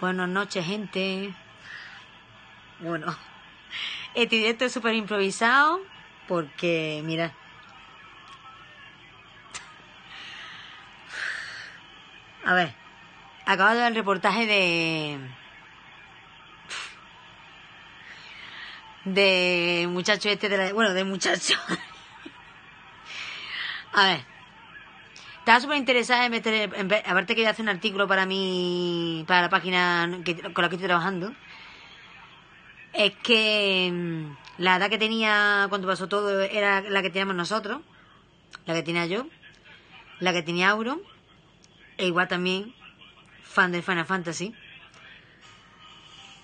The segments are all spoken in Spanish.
Buenas noches, gente. Bueno, este directo es súper improvisado porque, mira, a ver, acabo de ver el reportaje de de muchacho este de la, bueno, de muchacho. a ver, estaba súper interesada en, meter, aparte que hace un artículo para mí, para la página con la que estoy trabajando. Es que mm, la edad que tenía cuando pasó todo era la que teníamos nosotros, la que tenía yo, la que tenía Auro, e igual también fan de Final Fantasy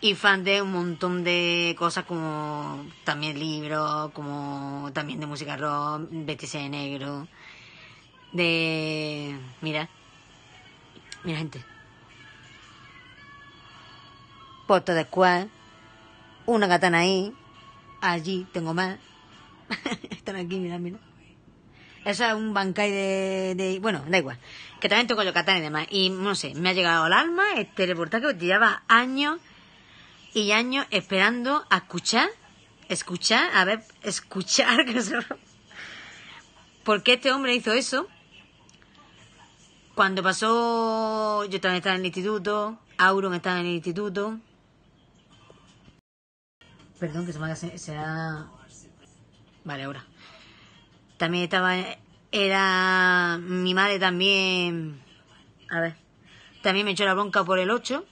y fan de un montón de cosas como también libros, como también de música rock, BTC de negro, de... Mira. Mira, gente. todo de cual. Una katana ahí. Allí tengo más. Están aquí, mira, mira. Eso es un bancay de, Bueno, da igual. Que también tengo yo katana y demás. Y no sé, me ha llegado al alma este reportaje que llevaba años y años esperando a escuchar. Escuchar, a ver, escuchar. ¿Por qué este hombre hizo eso? Cuando pasó, yo también estaba en el instituto, Auron estaba en el instituto. Perdón que se me haga, se, Vale, ahora. También estaba, era mi madre también, a ver, también me echó la bronca por el 8,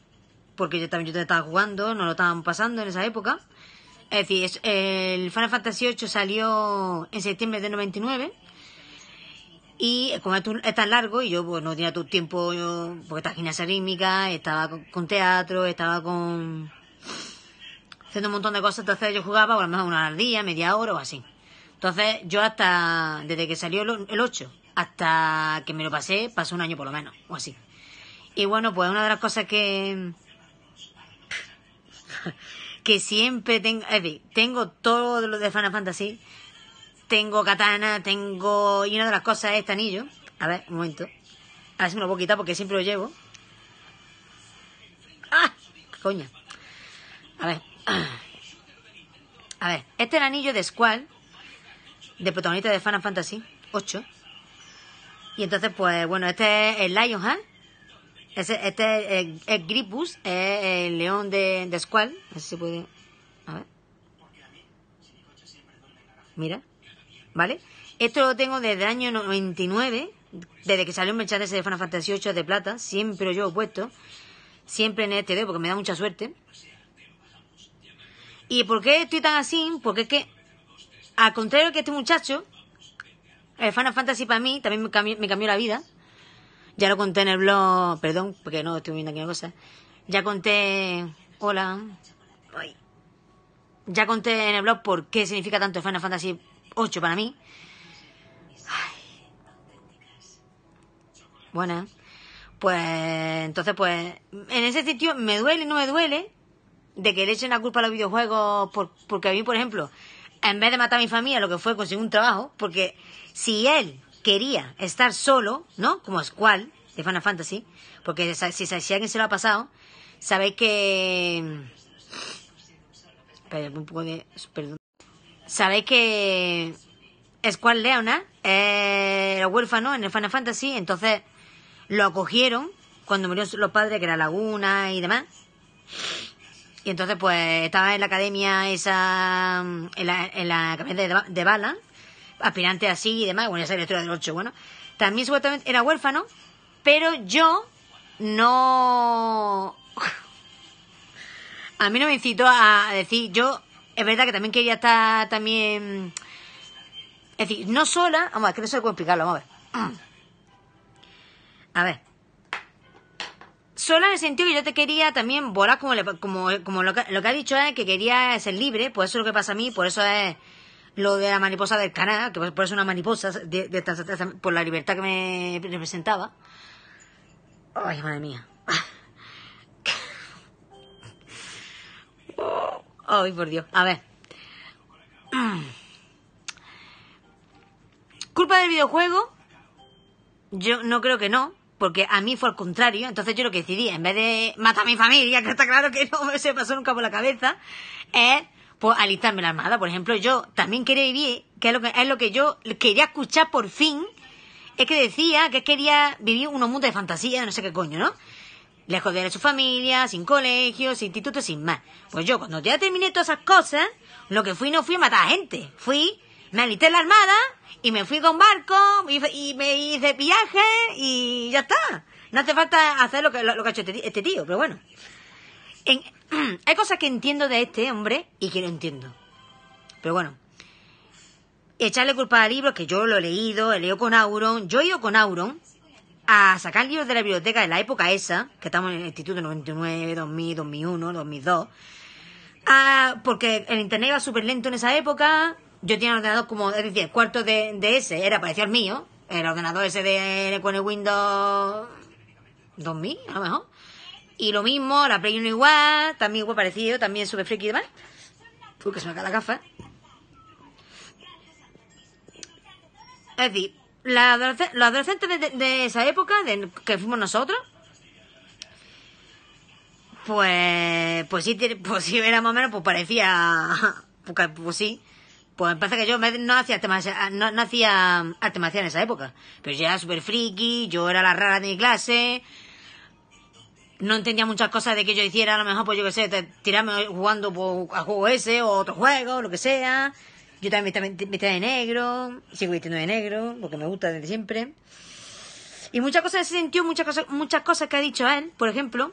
porque yo también estaba jugando, no lo estaban pasando en esa época. Es decir, el Final Fantasy VIII salió en septiembre del 99 y eh, como es, tan largo, y yo no tenía todo el tiempo, porque estaba gimnasia rítmica, estaba con, teatro, estaba con... haciendo un montón de cosas, entonces yo jugaba, por lo menos una al día, media hora o así. Entonces yo hasta, desde que salió el, 8 hasta que me lo pasé, pasó un año por lo menos, o así. Y bueno, pues una de las cosas que... que siempre tengo... Es decir, tengo todo lo de Final Fantasy tengo katana, tengo... Y una de las cosas es este anillo. A ver, un momento. A ver si me lo puedo quitar porque siempre lo llevo. ¡Ah! Coña. A ver. A ver, este es el anillo de Squall, de protagonista de Final Fantasy 8. Y entonces, pues bueno, este es el Lionheart. Este, este es Gripus, es el león de, Squall. A puede. A ver. Mira. ¿vale? Esto lo tengo desde el año 99, desde que salió un merchandise de Final Fantasy VIII de plata, siempre yo he puesto, siempre en este dedo, porque me da mucha suerte. ¿Y por qué estoy tan así? Porque es que, al contrario que este muchacho, el Final Fantasy para mí también me cambió, la vida. Ya lo conté en el blog, perdón, porque no estoy viendo aquí una cosa. Ya conté, hola, ya conté en el blog por qué significa tanto Final Fantasy 8 para mí. Bueno, pues entonces, pues en ese sitio me duele, no me duele de que le echen la culpa a los videojuegos por, porque a mí, por ejemplo, en vez de matar a mi familia, lo que fue conseguir un trabajo, porque si él quería estar solo, ¿no? Como Squall de Final Fantasy, porque si, si que se lo ha pasado, sabéis que... un poco de... Perdón. Sabéis que Squad Leona eh, era huérfano en el Final Fantasy, entonces lo acogieron cuando murió los padres, que era Laguna y demás. Y entonces, pues, estaba en la academia esa, en la, academia de, Balan. Bala, aspirante así y demás. Bueno, esa sabéis, historia del 8, bueno. También supuestamente era huérfano, pero yo no. A mí no me incitó a decir, yo es verdad que también quería estar también. Es decir, no sola. Vamos, es que eso sé cómo explicarlo, vamos a ver. A ver. Sola en el sentido que yo te quería también volar como, como, como lo, que, ha dicho es eh, que quería ser libre, por pues eso es lo que pasa a mí, por eso es lo de la mariposa del canal, que por eso es una mariposa, de, por la libertad que me representaba. Ay, madre mía. Ay, por Dios. A ver. ¿Culpa del videojuego? Yo no creo que no, porque a mí fue al contrario. Entonces yo lo que decidí, en vez de matar a mi familia, que está claro que no me se pasó nunca por la cabeza, es pues alistarme la armada. Por ejemplo, yo también quería vivir, que es lo que, es lo que yo quería escuchar por fin, es que decía que quería vivir unos mundos de fantasía, no sé qué coño, ¿no? lejos de su familia, sin colegios, sin institutos, sin más. Pues yo, cuando ya terminé todas esas cosas, lo que fui no fui a matar a gente. Fui, me alité en la armada y me fui con barco y, me hice viaje y ya está. No hace falta hacer lo que, ha hecho este, este, tío, pero bueno. hay cosas que entiendo de este hombre y que no entiendo. Pero bueno. Echarle culpa al libro, que yo lo he leído, he leído con Auron. Yo he ido con Auron a sacar libros de la biblioteca de la época esa, que estamos en el Instituto 99, 2000, 2001, 2002, porque el internet iba súper lento en esa época, yo tenía un ordenador como, es decir, el cuarto de, ese era parecido al mío, el ordenador ese de, con el Windows 2000, a lo mejor, y lo mismo, la Play 1 igual, también igual parecido, también súper friki y demás, que se me cae la gafa. Es decir, la los adolescentes de, esa época, que fuimos nosotros, pues, pues sí, pues sí, era más o menos, pues parecía, pues, pues, sí, pues pasa que yo no hacía no, hacía arte en esa época, pero yo era súper friki, yo era la rara de mi clase, no entendía muchas cosas de que yo hiciera, a lo mejor, pues yo qué sé, tirarme jugando pues, a juego ese o otro juego, lo que sea, yo también me de negro, sigo vistiendo de negro, porque me gusta desde siempre. Y muchas cosas en ese sentido, muchas cosas, muchas cosas que ha dicho él, por ejemplo.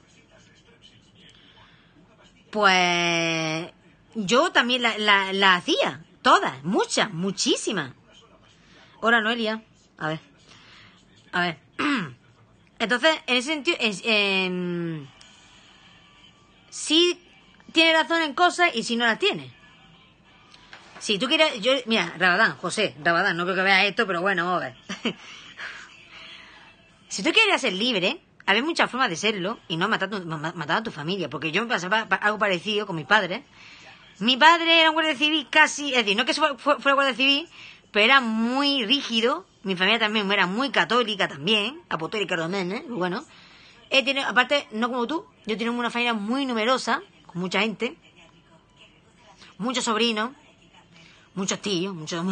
Pues yo también la, hacía, todas, muchas, muchísimas. Hola Noelia, a ver, a ver. Entonces, en ese sentido, si em, sí tiene razón en cosas y si no las tiene. Si tú quieres, mira, Rabadán, José, Rabadán, no creo que veas esto, pero bueno, vamos a ver. si tú quieres ser libre, había muchas formas de serlo y no matar, a tu familia, porque yo me pasaba algo parecido con mi padre. Mi padre era un guardia civil casi, es decir, no que fuera, guardia civil, pero era muy rígido. Mi familia también era muy católica también, apostólica también, ¿eh? Pues bueno. He tiene aparte, no como tú, yo tengo una familia muy numerosa, con mucha gente, muchos sobrinos, muchos tíos, mucho,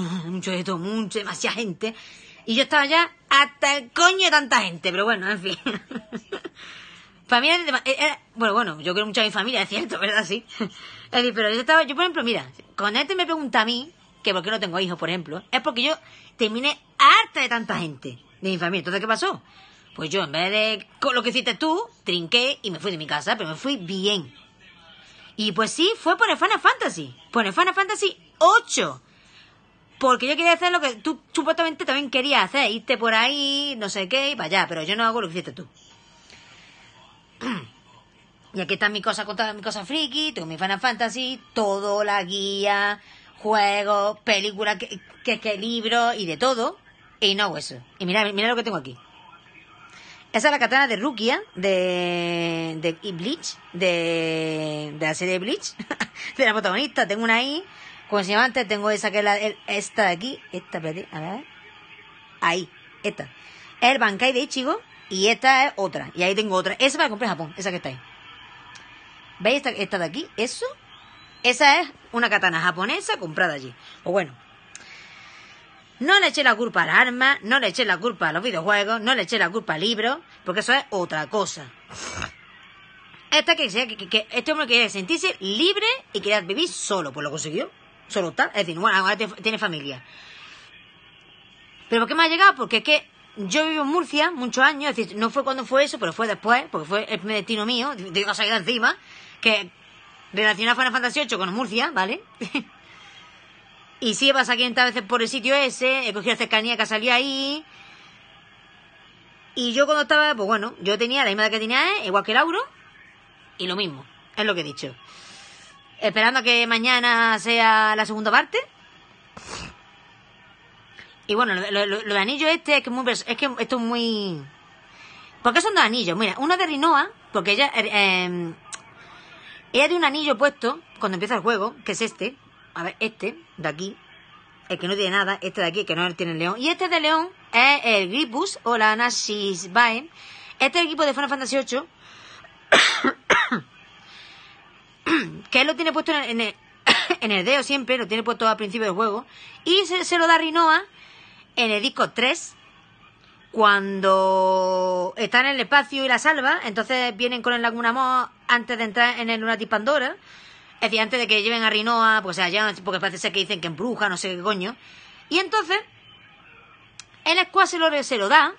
de todo, mucho, demasiada gente. Y yo estaba ya hasta el coño de tanta gente, pero bueno, en fin. bueno, bueno, yo creo mucho a mi familia, es cierto, ¿verdad? Sí. pero yo estaba, yo por ejemplo, mira, cuando este me pregunta a mí, que por qué no tengo hijos, por ejemplo, es porque yo terminé harta de tanta gente de mi familia. Entonces, ¿qué pasó? Pues yo, en vez de lo que hiciste tú, trinqué y me fui de mi casa, pero me fui bien. Y pues sí, fue por el Final Fantasy. Por el Final Fantasy 8. Porque yo quería hacer lo que tú supuestamente también querías hacer. Irte por ahí, no sé qué, y vaya. Pero yo no hago lo que hiciste tú. Y aquí están mis cosas, mis cosas friki, tengo mi Final Fantasy, todo, la guía, juegos, películas, que, que, que libros y de todo. Y no hago eso. Y mira, mira lo que tengo aquí. Esa es la katana de Rukia, de, de Bleach, de, de la serie Bleach, de la protagonista. Tengo una ahí, como se antes, tengo esa que es la, esta de aquí, esta, perdí a ver. Ahí, esta. Es el Bankai de Ichigo, y esta es otra. Y ahí tengo otra. Esa para comprar en Japón, esa que está ahí. ¿Veis esta, esta de aquí? Eso. Esa es una katana japonesa comprada allí. O bueno, no le eché la culpa al arma, no le eché la culpa a los videojuegos, no le eché la culpa al libro, porque eso es otra cosa. Esta que, que, que, este hombre quería sentirse libre y quería vivir solo, pues lo consiguió. Solo tal. Es decir, bueno, ahora tiene familia. Pero ¿por qué me ha llegado? Porque es que yo vivo en Murcia muchos años, es decir, no fue cuando fue eso, pero fue después, porque fue el destino mío, digo, salido encima, que relacionaba a Final Fantasy VIII con Murcia, ¿vale? Y si vas aquí 500 veces por el sitio ese, he cogido cercanía que salía ahí. Y yo cuando estaba, pues bueno, yo tenía la misma que tenía, igual que Lauro, y lo mismo, es lo que he dicho. Esperando a que mañana sea la segunda parte. Y bueno, lo, anillos anillo este es que, muy, es que esto es muy... ¿Por qué son dos anillos? Mira, uno de Rinoa, porque ella... Eh, em, ella tiene un anillo puesto cuando empieza el juego, que es este, a ver, este de aquí, el que no tiene nada, este de aquí, que no tiene el león, y este de león es el Gripus o la Nashisbae. Este es el equipo de Final Fantasy VIII, que él lo tiene puesto en el, en el, dedo siempre, lo tiene puesto al principio del juego, y se, lo da a Rinoa en el disco 3, cuando está en el espacio y la salva, entonces vienen con el Laguna Mo antes de entrar en el Lunatic Pandora. Es decir, antes de que lleven a Rinoa, pues allá, porque parece ser que dicen que embruja, no sé qué coño. Y entonces, el Squad se lo, se lo da,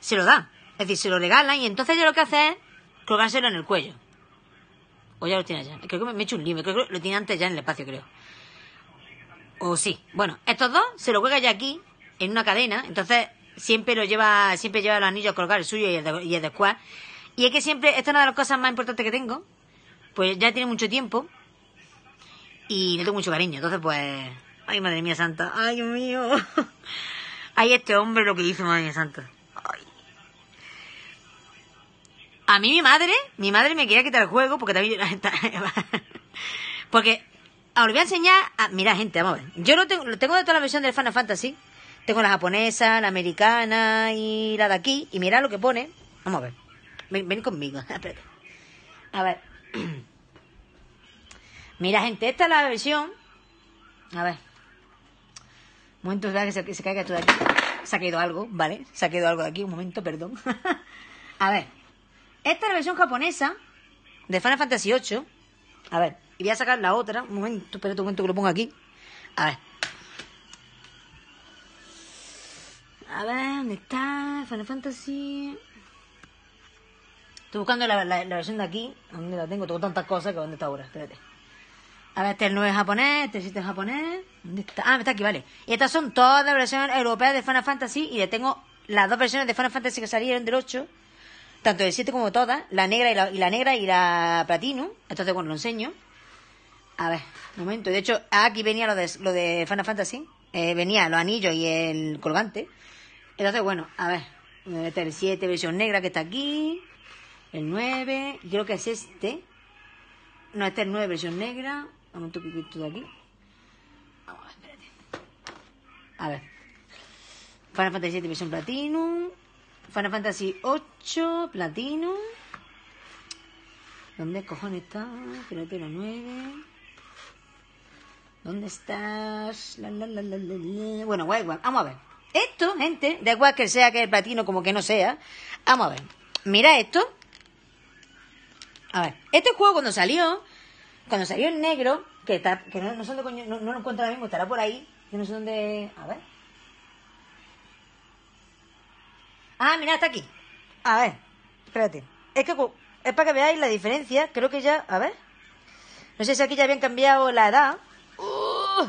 se lo da, es decir, se lo regalan, y entonces ya lo que hace es colgárselo en el cuello. O ya lo tiene ya. Creo que me he hecho un lío, creo que lo tiene antes ya en el espacio, creo. O sí. Bueno, estos dos se lo juega ya aquí, en una cadena, entonces siempre lo lleva, siempre lleva los anillos colgar el suyo y el de, y Squad. Y es que siempre, esta es una de las cosas más importantes que tengo, pues ya tiene mucho tiempo y le tengo mucho cariño. Entonces, pues, ay, madre mía santa, ay, Dios mío. ay, este hombre lo que hizo, madre mía santa. Ay. A mí mi madre, mi madre me quería quitar el juego porque también... la porque ahora voy a enseñar... mira, gente, vamos a ver. Yo lo tengo, lo tengo de toda la versión del Final Fantasy. Tengo la japonesa, la americana y la de aquí. Y mira lo que pone. Vamos a ver. ven conmigo. A ver. Mira, gente, esta es la versión. A ver. Un momento, que se, que se caiga todo aquí. Se ha caído algo, ¿vale? Se ha caído algo de aquí. Un momento, perdón. a ver. Esta es la versión japonesa de Final Fantasy VIII. A ver. Y voy a sacar la otra. Un momento, espera un momento que lo pongo aquí. A ver. A ver, ¿dónde está? Final Fantasy buscando la, versión de aquí, donde la tengo, tengo tantas cosas que dónde está ahora, espérate. A ver, este es el 9 japonés, este es el japonés. ¿Dónde está? Ah, está aquí, vale. Y estas son todas las versiones europeas de Final Fantasy y le tengo las dos versiones de Final Fantasy que salieron del 8, tanto del 7 como todas, la negra y la, negra y la platino. Entonces, bueno, lo enseño. A ver, un momento. De hecho, aquí venía lo de, lo de Final Fantasy. Eh, venía los anillos y el colgante. Entonces, bueno, a ver. Este es el 7, versión negra que está aquí. El 9, creo que es este. No, este es el 9, versión negra. Vamos a ver de aquí. Vamos ah, a ver, espérate. A ver. Final Fantasy 7 versión Platinum. Final Fantasy 8 platino ¿Dónde cojones está? Creo que era 9. ¿Dónde estás? La, la, la, bueno, guay, guay. Vamos a ver. Esto, gente, da igual que sea que es platino como que no sea. Vamos a ver. Mira esto. A ver, este juego cuando salió, cuando salió en negro, que, está, que no, no, lo encuentro ahora mismo, estará por ahí, yo no sé dónde... A ver. Ah, mira, está aquí. A ver, espérate. Es que es para que veáis la diferencia, creo que ya... A ver. No sé si aquí ya habían cambiado la edad. Uh.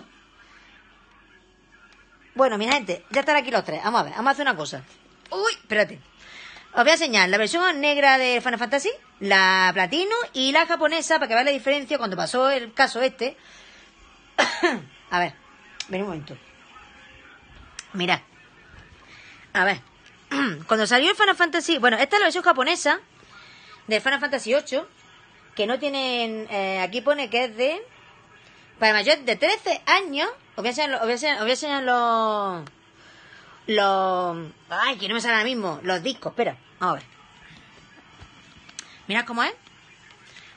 Bueno, mira, gente, ya están aquí los tres. Vamos a ver, vamos a hacer una cosa. Uy, espérate. Os voy a enseñar la versión negra de Final Fantasy, la platino y la japonesa para que veáis la diferencia cuando pasó el caso este. a ver, ven un momento. Mirad. A ver. cuando salió el Final Fantasy. Bueno, esta es la versión japonesa de Final Fantasy VIII. Que no tienen. Eh, aquí pone que es de. Para mayores de 13 años. Os voy os voy a enseñar los los... Ay, que no me sale ahora mismo. Los discos, espera. a ver. Mirad cómo es.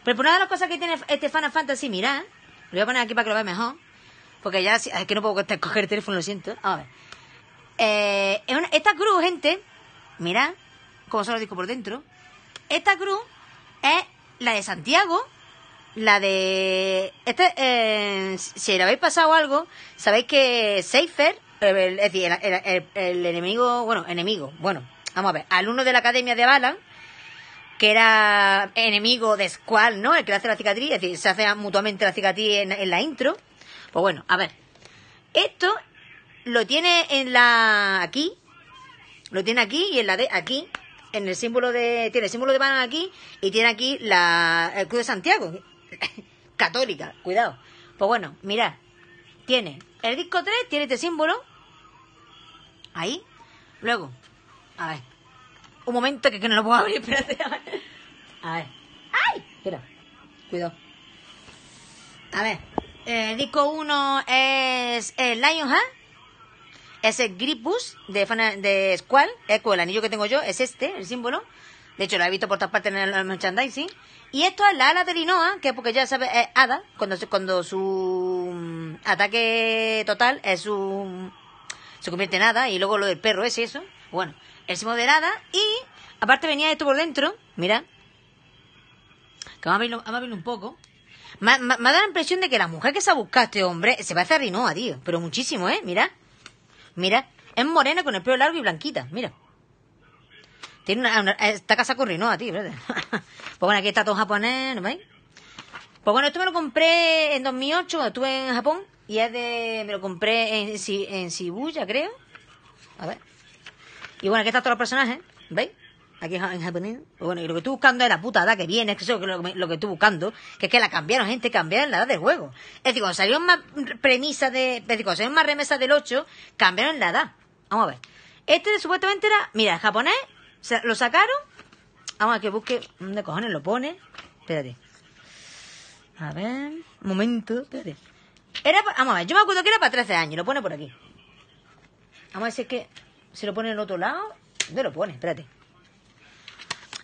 Pero por una de las cosas que tiene este Final Fantasy, mirad. Lo voy a poner aquí para que lo veáis mejor. Porque ya... Es que no puedo coger el teléfono, lo siento. A ver. Eh, esta cruz, gente... Mirad cómo son los discos por dentro. Esta cruz es la de Santiago. La de... Este, eh, si le habéis pasado algo, sabéis que Seifer es decir, el, enemigo, bueno, enemigo, bueno, vamos a ver, alumno de la Academia de Balan, que era enemigo de Squall, ¿no? El que le hace la cicatriz, es decir, se hace mutuamente la cicatriz en, la intro. Pues bueno, a ver, esto lo tiene en la aquí, lo tiene aquí y en la de aquí, en el símbolo de, tiene el símbolo de Balan aquí y tiene aquí la, Cruz de Santiago, católica, cuidado. Pues bueno, mirad, tiene el disco 3, tiene este símbolo, Ahí. Luego, a ver. Un momento que, no lo puedo abrir, espérate. A ver. ¡Ay! mira, Cuidado. A ver. Eh, disco 1 es el eh, Lionheart. Es el Gripus de, de cual El anillo que tengo yo es este, el símbolo. De hecho, lo he visto por todas partes en el, merchandising. Y esto es la ala de Linoa, que porque ya sabes, es Ada, cuando, cuando su mm, ataque total es un se convierte en nada y luego lo del perro es eso. Bueno, él se mueve y aparte venía esto por dentro, mira, vamos a abrirlo un poco. Me, da la impresión de que la mujer que se ha buscado este hombre se parece a Rinoa, tío, pero muchísimo, ¿eh? Mira, mira, es morena con el pelo largo y blanquita, mira. Tiene una, casa está casada con Rinoa, tío, pues bueno, aquí está todo japonés, ¿no veis? Pues bueno, esto me lo compré en 2008, estuve en Japón. Y es de. Me lo compré en, en Shibuya, creo. A ver. Y bueno, aquí están todos los personajes. ¿Veis? Aquí en japonés. Pues bueno, y lo que estoy buscando es la puta edad que viene, que eso es lo, que estoy buscando, que es que la cambiaron, gente, cambiaron la edad del juego. Es decir, cuando salió más premisa de, es decir, cuando salió más remesa del 8, cambiaron la edad. Vamos a ver. Este supuestamente era, mira, japonés, lo sacaron. Vamos a que busque, ¿dónde cojones lo pone? Espérate. A ver, un momento, espérate. Era, vamos a ver, yo me acuerdo que era para 13 años, lo pone por aquí. Vamos a ver si es que se lo pone en otro lado. ¿Dónde lo pone? Espérate.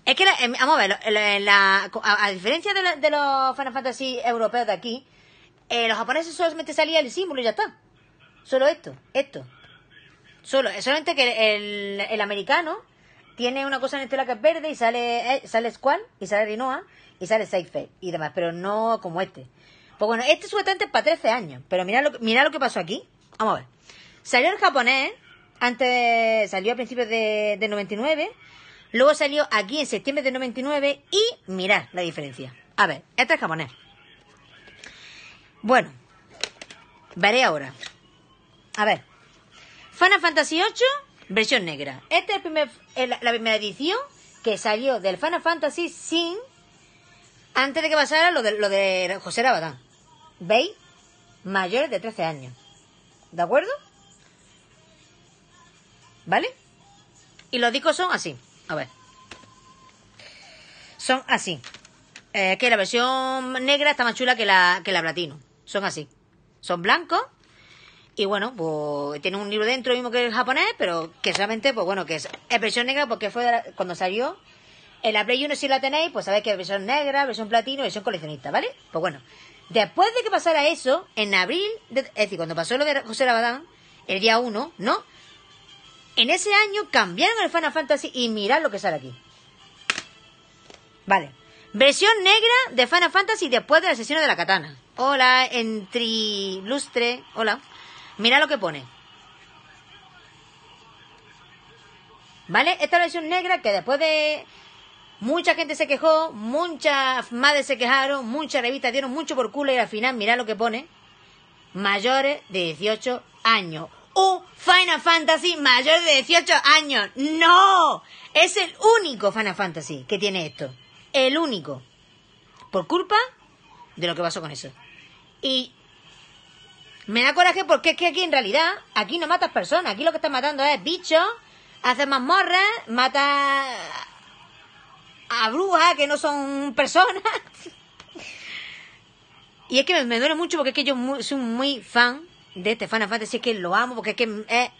Es que, eh, vamos a ver, a, diferencia de, de, los Final Fantasy europeos de aquí, eh, los japoneses solamente salía el símbolo y ya está. Solo esto, esto. Solo, eh, solamente que el, el americano tiene una cosa en estela que es verde y sale, eh, sale Squall y sale Rinoa y sale Side y demás, pero no como este. Pues bueno, este sujetante es para 13 años, pero mira lo, mira lo que pasó aquí. Vamos a ver. Salió en japonés, antes salió a principios de, 99, luego salió aquí en septiembre de 99 y mirad la diferencia. A ver, este es japonés. Bueno, veré ahora. A ver. Final Fantasy VIII, versión negra. Esta es la primera edición que salió del Final Fantasy sin antes de que pasara lo de, lo de José Rabadán veis mayores de 13 años. ¿De acuerdo? ¿Vale? Y los discos son así. A ver. Son así. Es eh, que la versión negra está más chula que la, que la platino. Son así. Son blancos. Y bueno, pues tiene un libro dentro mismo que el japonés, pero que solamente, pues bueno, que es, es versión negra porque fue cuando salió. En la Play 1 si la tenéis, pues sabéis que es versión negra, versión platino, versión coleccionista, ¿vale? Pues bueno, Después de que pasara eso, en abril, es decir, cuando pasó lo de José Rabadán, el día 1, ¿no? En ese año cambiaron el Final Fantasy y mirad lo que sale aquí. Vale. Versión negra de Final Fantasy después de la sesión de la katana. Hola, entri Trilustre. Hola. Mira lo que pone. ¿Vale? Esta versión negra que después de Mucha gente se quejó, muchas madres se quejaron, muchas revistas dieron mucho por culo y al final, mira lo que pone, mayores de 18 años. Un ¡Uh! Final Fantasy mayor de 18 años. ¡No! Es el único Final Fantasy que tiene esto. El único. Por culpa de lo que pasó con eso. Y me da coraje porque es que aquí en realidad, aquí no matas personas, aquí lo que estás matando es bichos, haces mazmorras, matas a brujas que no son personas. y es que me, duele mucho porque es que yo muy, soy muy fan de este Final Fantasy, es que lo amo porque es que es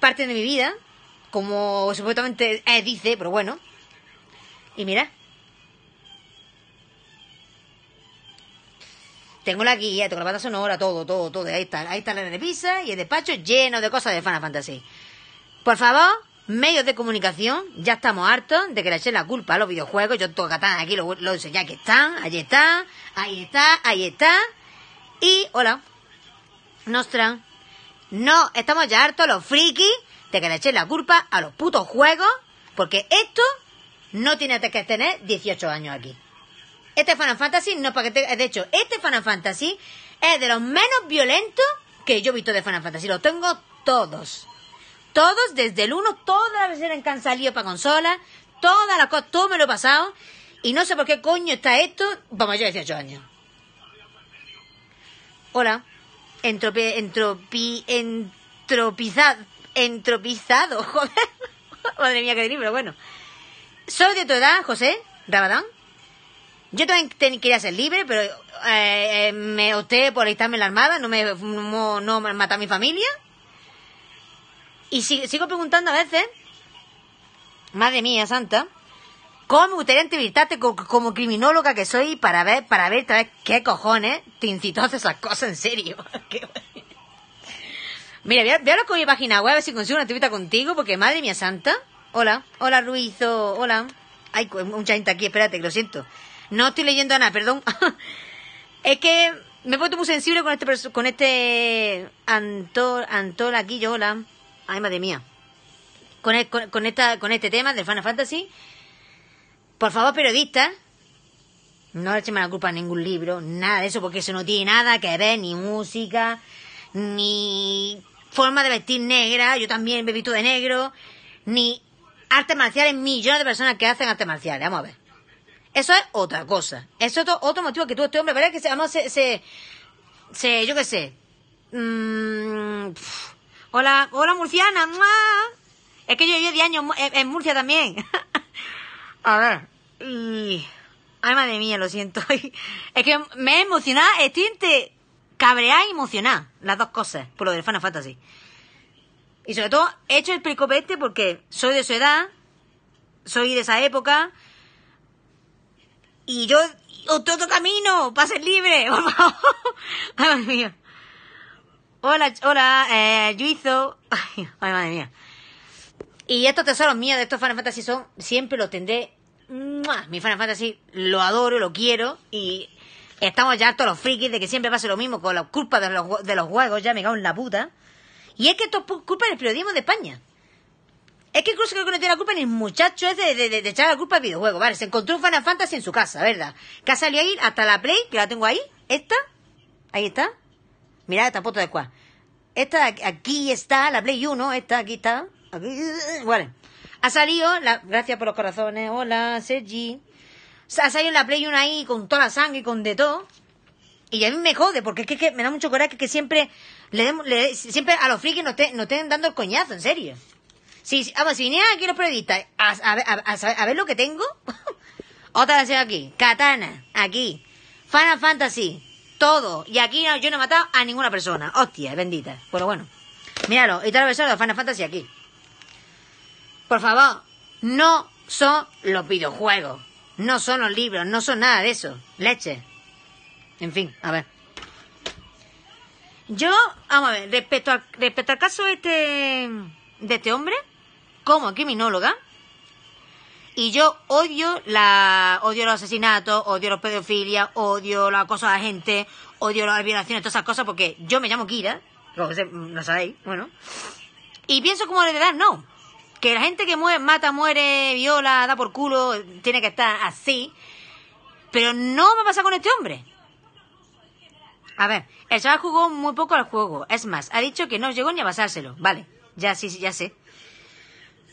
parte de mi vida, como supuestamente dice, pero bueno. Y mira. Tengo la guía, tengo la banda sonora, todo, todo, todo. Ahí está, ahí está la repisa y el despacho lleno de cosas de Final Fantasy. Por favor, medios de comunicación, ya estamos hartos de que le echen la culpa a los videojuegos. Yo que tan aquí, lo, lo ya que están, ahí está, ahí está, ahí está. Y, hola, Nostra. No, estamos ya hartos los frikis de que le echen la culpa a los putos juegos, porque esto no tiene que tener 18 años aquí. Este Final Fantasy no para que te... De hecho, este Final Fantasy es de los menos violentos que yo he visto de Final Fantasy. Los tengo todos. Todos, desde el 1, todas las versiones que han salido para consola, todas las cosas, todo me lo he pasado. Y no sé por qué coño está esto vamos, yo de 18 años. Hola. Entropi, entropi, entropizado, entropizado, joder. Madre mía, qué libro bueno. Soy de tu edad, José, Rabadán. Yo también quería ser libre, pero eh, eh, me opté por estarme en la armada, no me no, no matar a mi familia. Y sigo preguntando a veces, madre mía santa, cómo me gustaría entrevistarte como, criminóloga que soy para ver, para ver, vez qué cojones te incitó a hacer esas cosas en serio. Mira, voy con mi página web a ver si consigo una entrevista contigo, porque madre mía santa. Hola, hola Ruizo, hola. Hay un gente aquí, espérate, que lo siento. No estoy leyendo nada, perdón. es que me he puesto muy sensible con este con este Antol, Antol aquí, yo, hola ay madre mía, e, con, esta, con este tema del Final Fantasy, por favor periodistas, no le echen la culpa a ningún libro, nada de eso, porque eso no tiene nada que ver, ni música, ni forma de vestir negra, yo también me visto de negro, ni artes marciales, millones de personas que hacen artes marciales, vamos a ver. Eso es otra cosa. Eso es otro, motivo que tuvo este hombre, parece Que se, vamos, se, se, yo qué sé, mm, Hola, hola murciana. Es que yo llevo 10 años en Murcia también. A ver. Y... Ay, madre mía, lo siento. Es que me he emocionado, estoy entre cabreada y emocionada. Las dos cosas, por lo del Final Fantasy. Y sobre todo, he hecho el pericope porque soy de su edad, soy de esa época. Y yo, otro, camino, para ser libre, por favor. Ay, madre mía. Hola, hola, eh, Yuizo. Ay, ay, madre mía. Y estos tesoros míos de estos Final Fantasy son, siempre los tendré. Mi Final Fantasy lo adoro, lo quiero y estamos ya todos los frikis de que siempre pase lo mismo con la culpa de los, juegos, ya me cago en la puta. Y es que esto es culpa del periodismo de España. Es que incluso creo que no tiene la culpa ni el muchacho es de, echar la culpa al videojuego. Vale, se encontró un Final Fantasy en su casa, ¿verdad? Que ha salido ahí hasta la Play, que la tengo ahí, esta, ahí está mirad esta foto de cuá. Esta aquí está, la Play 1, esta aquí está. Aquí, vale. Ha salido, gracias por los corazones, hola Sergi. Ha salido la Play 1 ahí con toda la sangre y con de todo. Y a mí me jode, porque es que, me da mucho coraje que siempre, le, siempre a los frikis nos, estén dando el coñazo, en serio. Ah, pues si, vamos, si vinieran aquí los periodistas a, a, ver lo que tengo, otra vez aquí. Katana, aquí. Final Fantasy, todo. Y aquí yo no he matado a ninguna persona. Hostia, bendita. Pero bueno. Míralo, y tal vez de Final Fantasy aquí. Por favor, no son los videojuegos. No son los libros, no son nada de eso. Leche. En fin, a ver. Yo, vamos a ver, respecto al, caso este, de este hombre, como criminóloga, y yo odio la odio los asesinatos, odio los pedofilias, odio la acoso a la gente, odio las violaciones, todas esas cosas, porque yo me llamo Kira, No sabéis, bueno. Y pienso como de verdad, no. Que la gente que muere, mata, muere, viola, da por culo, tiene que estar así. Pero no me pasa con este hombre. A ver, el chaval jugó muy poco al juego. Es más, ha dicho que no llegó ni a pasárselo. Vale, ya sí, ya sé.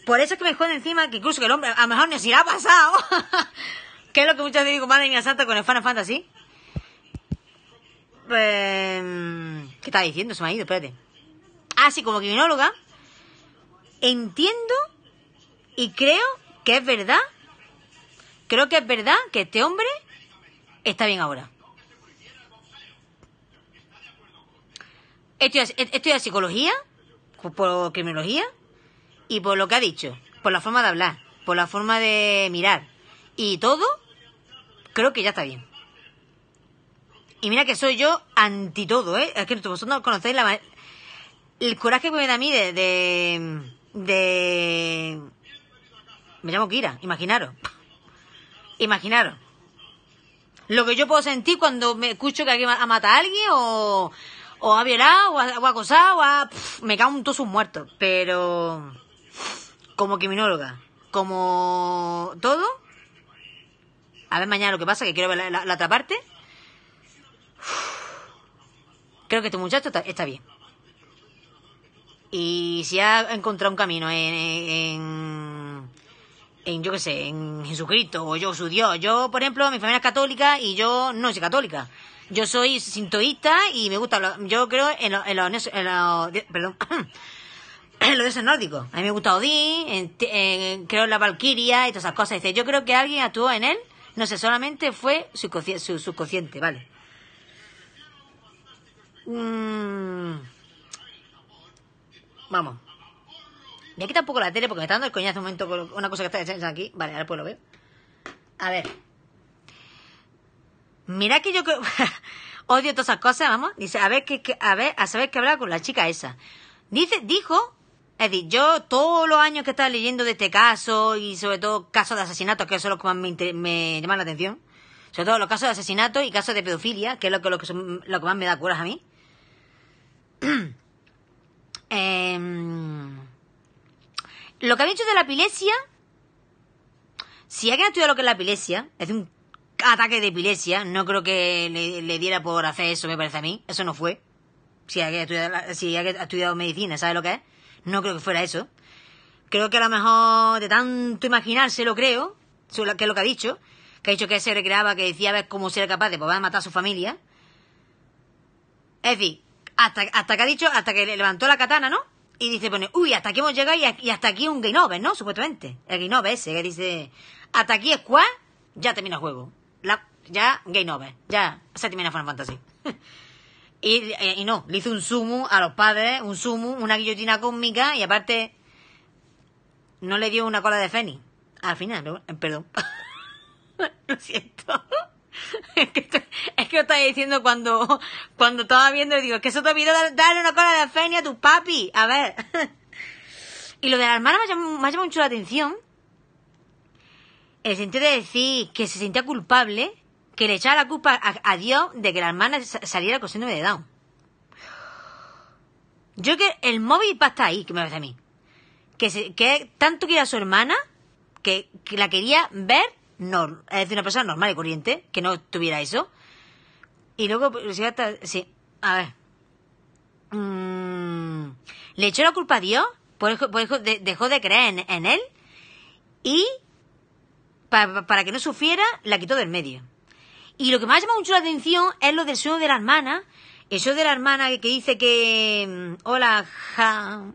Por eso es que me joden encima que incluso que el hombre a lo mejor ni se ha pasado. que es lo que muchas veces digo, madre mía santa, con el Final Fantasy. Eh, ¿Qué estaba diciendo? Se me ha ido, espérate. Ah, como criminóloga, entiendo y creo que es verdad, creo que es verdad que este hombre está bien ahora. Estoy de psicología, por criminología, y por lo que ha dicho, por la forma de hablar, por la forma de mirar y todo, creo que ya está bien. Y mira que soy yo anti todo, ¿eh? Es que vosotros no conocéis la... El coraje que me da a mí de... de... Me llamo Kira, imaginaros. Imaginaros. Lo que yo puedo sentir cuando me escucho que alguien ha matado a alguien o, o ha violado o ha, acosado o ha... me cago en todos sus muertos. Pero como criminóloga, como todo. A ver mañana lo que pasa, que quiero ver la, otra parte. Creo que este muchacho está, bien. Y si ha encontrado un camino en, en, yo qué sé, en Jesucristo o yo, su Dios. Yo, por ejemplo, mi familia es católica y yo no soy católica. Yo soy sintoísta y me gusta, yo creo en en los perdón, lo de ese nórdico. A mí me gusta Odín, creo en la Valquiria y todas esas cosas. Dice, yo creo que alguien actuó en él, no sé, solamente fue su, su subconsciente, vale. Mm. Vamos. Voy a un poco la tele porque me está dando el coñazo un momento con una cosa que está aquí. Vale, ahora pues lo veo. A ver. Mira que yo odio todas esas cosas, vamos. Dice, a ver qué... a ver, a saber qué hablar con la chica esa. Dice, dijo es decir, yo todos los años que estaba leyendo de este caso y sobre todo casos de asesinatos, que eso es lo que más me, me llama la atención, sobre todo los casos de asesinatos y casos de pedofilia, que es lo que, lo que, lo que más me da curas a mí. Em, lo que ha dicho de la epilepsia, si alguien ha estudiado lo que es la epilepsia, es un ataque de epilepsia, no creo que le, diera por hacer eso, me parece a mí, eso no fue. Si alguien ha estudiado, si alguien ha estudiado medicina, ¿sabe lo que es? No creo que fuera eso. Creo que a lo mejor de tanto imaginarse lo creo, que es lo que ha dicho, que ha dicho que se recreaba, que decía a ver cómo era capaz de poder matar a su familia. Es decir, hasta, que ha dicho, hasta que levantó la katana, ¿no? Y dice, pone, pues, uy, hasta aquí hemos llegado y, hasta aquí un gay Over, ¿no? Supuestamente. El gay Over ese que dice, hasta aquí es cual, ya termina el juego. ya gay Over, ya se termina Final Fantasy. Eh, y, no, le hizo un sumo a los padres, un sumo, una guillotina cósmica y aparte no le dio una cola de Feni. Al final, eh, perdón. Lo siento. Es que, lo estaba diciendo cuando, cuando estaba viendo y digo, es que eso te olvidó darle una cola de Feni a tu papi. A ver. Y lo de la hermana me ha llamado, mucho la atención. el sentido de decir que se sentía culpable que le echaba la culpa a, Dios de que la hermana saliera cosiendo de Down. Yo que el móvil va ahí, que me parece a mí. Que, que tanto que a su hermana, que, la quería ver, no, es decir, una persona normal y corriente, que no tuviera eso. Y luego, si pues, sí, a ver. Mm, le echó la culpa a Dios, por, dejó de creer en, él y para que no sufriera, la quitó del medio. Y lo que más ha llamado mucho la atención es lo del sueño de la hermana. Eso de la hermana que, dice que. Mm, hola, ja,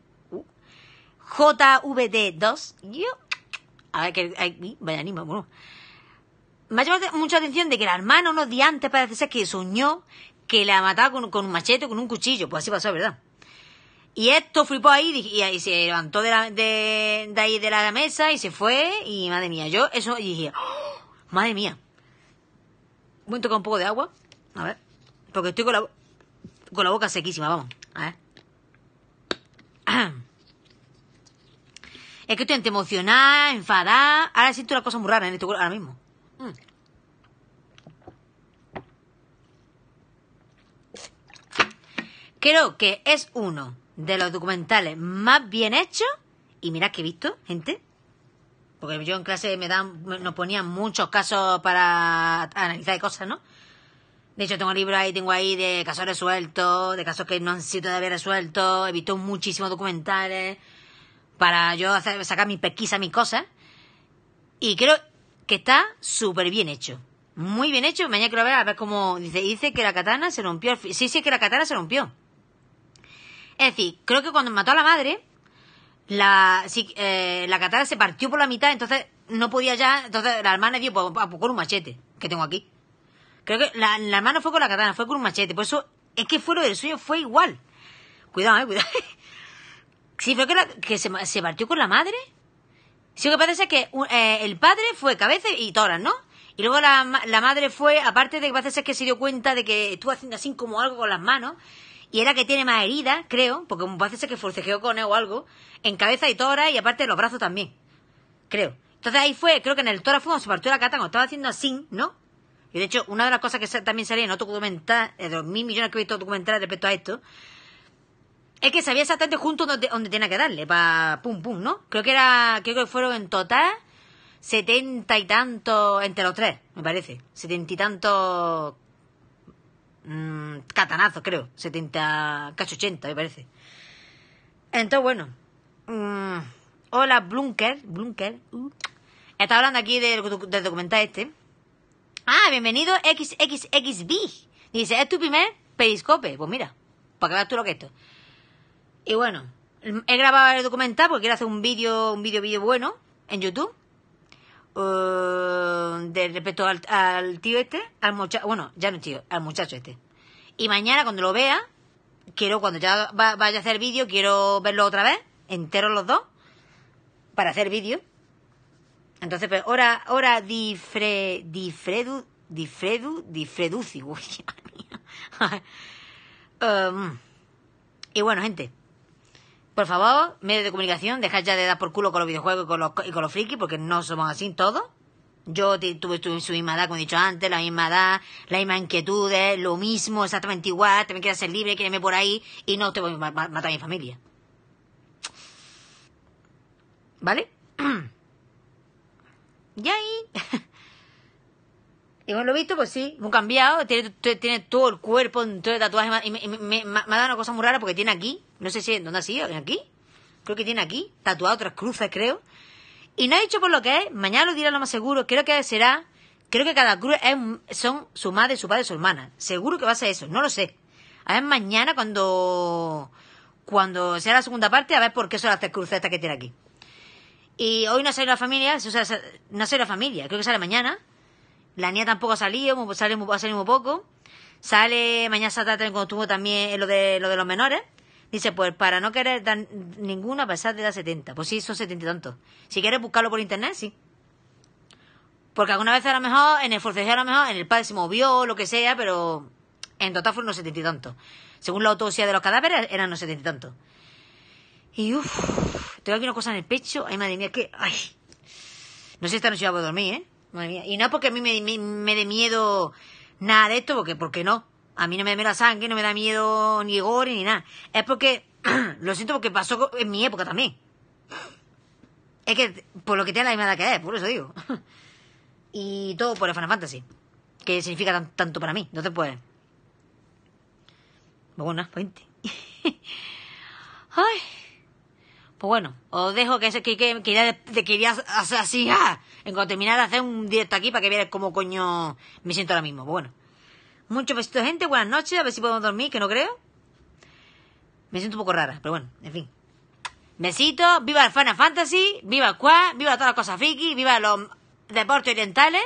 JVD2. Yo. A ver, que. vaya animo, bueno. Me ha llamado mucho la atención de que la hermana unos días antes parece ser que soñó que la mataba con, un machete o con un cuchillo. Pues así pasó, ¿verdad? Y esto por ahí y, se levantó de, la, ahí de la mesa y se fue. Y madre mía, yo eso dije, ¡oh! madre mía. Voy a tocar un poco de agua. A ver. Porque estoy con la, boca sequísima, vamos. A ver. Es que estoy ante emocionada, enfadada. Ahora siento una cosa muy rara en este ahora mismo. Mm. Creo que es uno de los documentales más bien hechos. Y mirad que he visto, gente porque yo en clase me dan, nos ponían muchos casos para analizar cosas, ¿no? De hecho, tengo libros ahí, tengo ahí de casos resueltos, de casos que no han sido todavía resueltos, he visto muchísimos documentales para yo sacar mi pesquisa mis cosas. Y creo que está súper bien hecho. Muy bien hecho. Mañana quiero ver a ver cómo dice. Dice que la katana se rompió. Sí, sí, que la katana se rompió. Es decir, creo que cuando mató a la madre, la, sí, eh, la katana se partió por la mitad, entonces no podía ya. Entonces la hermana dijo, pues, pues, pues, con un machete que tengo aquí. Creo que la, la hermana fue con la katana, fue con un machete. Por eso es que fue lo del sueño, fue igual. Cuidado, eh, cuidado. sí, fue que, la, que se, se, partió con la madre. Sí, lo que pasa es que eh, el padre fue cabeza y toras, ¿no? Y luego la, la madre fue, aparte de que parece que se dio cuenta de que estuvo haciendo así como algo con las manos, y era que tiene más heridas, creo, porque parece ser que forcejeó con él o algo, en cabeza y tora y aparte los brazos también, creo. Entonces ahí fue, creo que en el tora fue cuando se partió la cata, estaba haciendo así, ¿no? Y de hecho, una de las cosas que también salía en otro documental, eh, de los mil millones que he visto documentales respecto a esto, es que sabía exactamente junto donde, tenía que darle, para pum pum, ¿no? Creo que era, creo que fueron en total setenta y tantos, entre los tres, me parece, setenta y tantos Mm, catanazo, creo, 70, casi 80, me parece. Entonces, bueno, mm, hola Blunker, Blunker, He uh. está hablando aquí del, documental este. Ah, bienvenido XXXB. Dice, ¿es tu primer periscope? Pues mira, para que veas tú lo que esto. Y bueno, he grabado el documental porque quiero hacer un vídeo, un vídeo, vídeo bueno en YouTube. Eh, de respecto al, tío este, al bueno, ya no tío, al muchacho este. Y mañana cuando lo vea, quiero, cuando ya vaya a hacer vídeo, quiero verlo otra vez, entero los dos, para hacer vídeo. Entonces, pues, ahora, ahora, difre, difredu, difredu, difreduci, eh, y bueno, gente. Por favor, medios de comunicación, dejad ya de dar por culo con los videojuegos y con los, y frikis, porque no somos así todos. Yo tuve, en su misma edad, como he dicho antes, la misma edad, las mismas inquietudes, eh, lo mismo, exactamente igual, también quiero ser libre, quiero irme por ahí y no te voy a matar a mi familia. ¿Vale? y ahí Y Hemos lo visto, pues sí, muy cambiado, tiene, todo el cuerpo, todo el tatuaje, y me, me, ha dado una cosa muy rara porque tiene aquí, no sé si, en ¿dónde ha sido? ¿Aquí? Creo que tiene aquí, tatuado otras cruces, creo. Y no ha dicho por lo que es, mañana lo dirá lo más seguro, creo que será, creo que cada cruz es, son su madre, su padre, su hermana. Seguro que va a ser eso, no lo sé. A ver mañana cuando, cuando sea la segunda parte, a ver por qué son las tres cruces estas que tiene aquí. Y hoy no sale la familia, no sale la familia, creo que sale mañana. La niña tampoco ha salido, sale, va a salir muy poco. Sale mañana Saturday cuando tuvo también lo de, lo de los menores. Dice, pues para no querer dar ninguna a pesar de las 70. Pues sí, son 70 y tantos. Si quieres buscarlo por internet, sí. Porque alguna vez a lo mejor, en el forcejeo a lo mejor, en el padre se movió o lo que sea, pero en total fueron unos setenta y tantos. Según la autopsia de los cadáveres, eran unos setenta y tantos. Y uff, tengo aquí una cosa en el pecho. Ay, madre mía, que... Ay. No sé si esta noche voy a dormir, ¿eh? Madre Y no porque a mí me, me, me dé miedo nada de esto, porque, porque no. A mí no me da miedo la sangre, no me da miedo ni gore ni nada. Es porque, lo siento porque pasó en mi época también. Es que, por lo que tiene la misma que es, por eso digo. y todo por el Final Fantasy, que significa tanto para mí. no Entonces, pues. Bueno, fuente. Ay. Pues bueno, os dejo que, que, que, quería hacer así, ¡ah! en cuanto terminara hacer un directo aquí para que veáis cómo coño me siento ahora mismo. Pues bueno, muchos besitos, gente, buenas noches, a ver si podemos dormir, que no creo. Me siento un poco rara, pero bueno, en fin. Besitos, viva el Final Fantasy, viva el Quad, viva todas las cosas Fiki, viva los deportes orientales,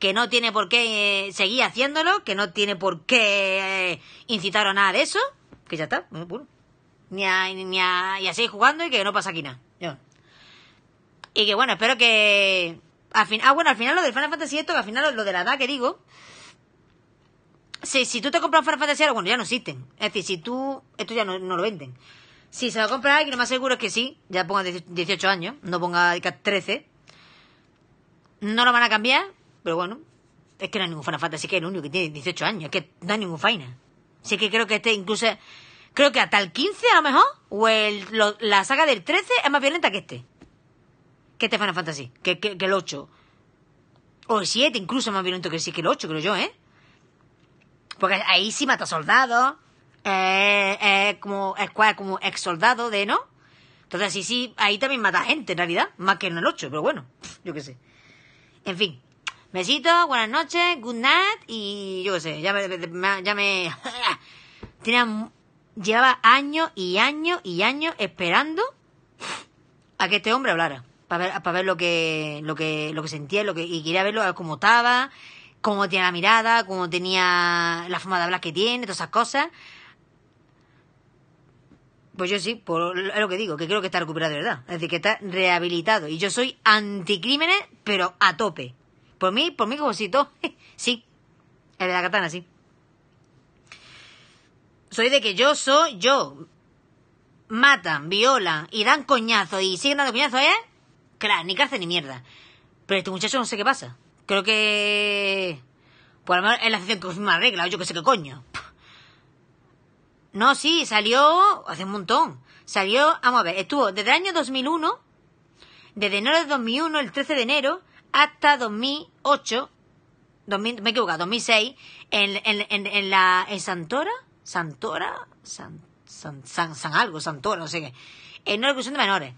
que no tiene por qué eh, seguir haciéndolo, que no tiene por qué eh, incitar a nada de eso, que ya está, bueno. Ni a y así jugando y que no pasa aquí nada. Y que bueno, espero que. Al fin... Ah, bueno, al final lo del Final Fantasy esto, que al final lo de la edad que digo. Si, si tú te compras Final Fantasy bueno, ya no existen. Es decir, si tú. Esto ya no, lo venden. Si se lo compra alguien, lo más seguro es que sí. Ya ponga 18 años, no ponga 13. No lo van a cambiar, pero bueno. Es que no hay ningún Final Fantasy que el único que tiene 18 años. Es que no hay ningún Final. Así que creo que este incluso creo que hasta el 15 a lo mejor, o la saga del 13 es más violenta que este. Que este Final Fantasy, que, el 8. O el 7 incluso es más violento que el, que el 8, creo yo, ¿eh? Porque ahí sí mata soldados, eh, eh, como, es como ex soldado de, ¿no? Entonces sí, sí, ahí también mata gente en realidad, más que en el 8, pero bueno, yo qué sé. En fin, Besitos, buenas noches, good night y yo qué sé, ya me... Ya llevaba años y años y años esperando a que este hombre hablara, para ver, para ver lo que, lo que, lo que sentía, lo que, y quería verlo, cómo estaba, cómo tenía la mirada, cómo tenía la forma de hablar que tiene, todas esas cosas. Pues yo sí, por lo que digo, que creo que está recuperado de verdad. Es decir, que está rehabilitado. Y yo soy anticrímenes, pero a tope. Por mí, por mí como si todo. sí. Es de la katana, sí soy de que yo soy yo. Matan, violan y dan coñazo y siguen dando coñazo, ¿eh? Claro, ni cárcel ni mierda. Pero este muchacho no sé qué pasa. Creo que. Por pues lo menos es la acción que regla, o yo que sé qué coño. No, sí, salió hace un montón. Salió, vamos a ver, estuvo desde el año 2001, desde enero de 2001, el 13 de enero, hasta 2008, me he equivocado, 2006, en, en, en, en la, en Santora, Santora, San, San, algo, Santora, no sé qué, en una de menores.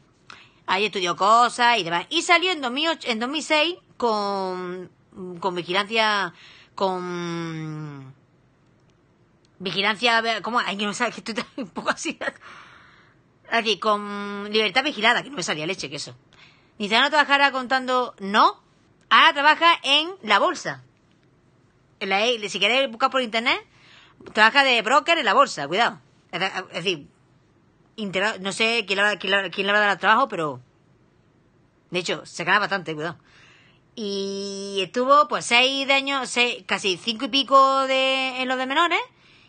Ahí estudió cosas y demás. Y salió en, en 2006 con, con vigilancia, con vigilancia, ¿cómo? Ay, que no sabes que estoy un poco así. Así... con libertad vigilada, que no me salía leche, que eso. no trabajara contando no. Ahora trabaja en la bolsa. En la, si queréis buscar por internet, trabaja de broker en la bolsa, cuidado. Es, decir, no sé quién le, va, quién, a dar el trabajo, pero. De hecho, se gana bastante, cuidado. Y estuvo, pues, seis de años, casi cinco y pico de, en los de menores.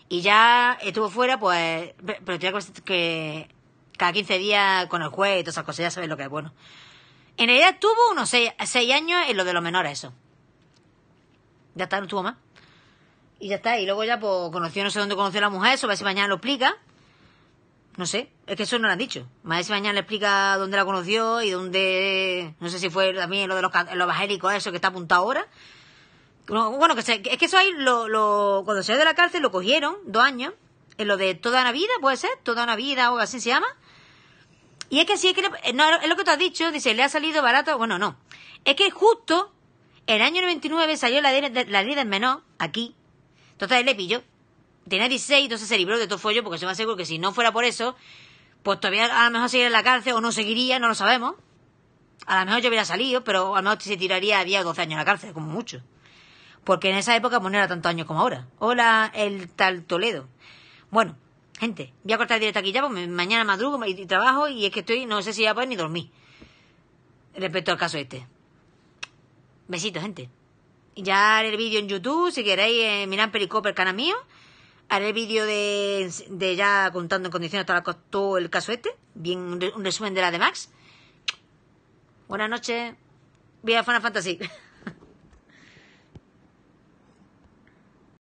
Y ya estuvo fuera, pues. Pero tenía que. Cada 15 días con el juez y todas esas cosas, ya sabes lo que es bueno. En realidad estuvo unos seis, años en lo de los menores, eso. Ya está, no estuvo más. Y ya está. Y luego ya, pues, conoció, no sé dónde conoció a la mujer, eso, a ver si mañana lo explica. No sé, es que eso no lo han dicho. A ver si mañana le explica dónde la conoció y dónde. No sé si fue también lo de los, evangélicos, eso que está apuntado ahora. bueno, es que eso ahí, lo, cuando salió de la cárcel, lo cogieron dos años. En lo de toda una vida, puede ser, toda una vida o así se llama. Y es que sí, es que no, es lo que tú has dicho, dice, le ha salido barato. Bueno, no. Es que justo el año 99 salió la la ley del menor aquí, entonces le pillo, Tenía 16, entonces se libró de todo follo, porque se me seguro que si no fuera por eso, pues todavía a lo mejor seguiría en la cárcel o no seguiría, no lo sabemos. A lo mejor yo hubiera salido, pero a lo mejor se tiraría 10 o 12 años en la cárcel, como mucho. Porque en esa época pues, no era tanto años como ahora. Hola, el tal Toledo. Bueno, gente, voy a cortar directo aquí ya, porque mañana madrugo y trabajo y es que estoy, no sé si voy a poder ni dormir. Respecto al caso este. Besitos, gente. Ya haré el vídeo en YouTube, si queréis, mirar eh, mirad Pericope, canal mío. Haré el vídeo de, ya contando en condiciones todo, el caso este. Bien, un resumen de la de Max. Buenas noches. Viva Final Fantasy.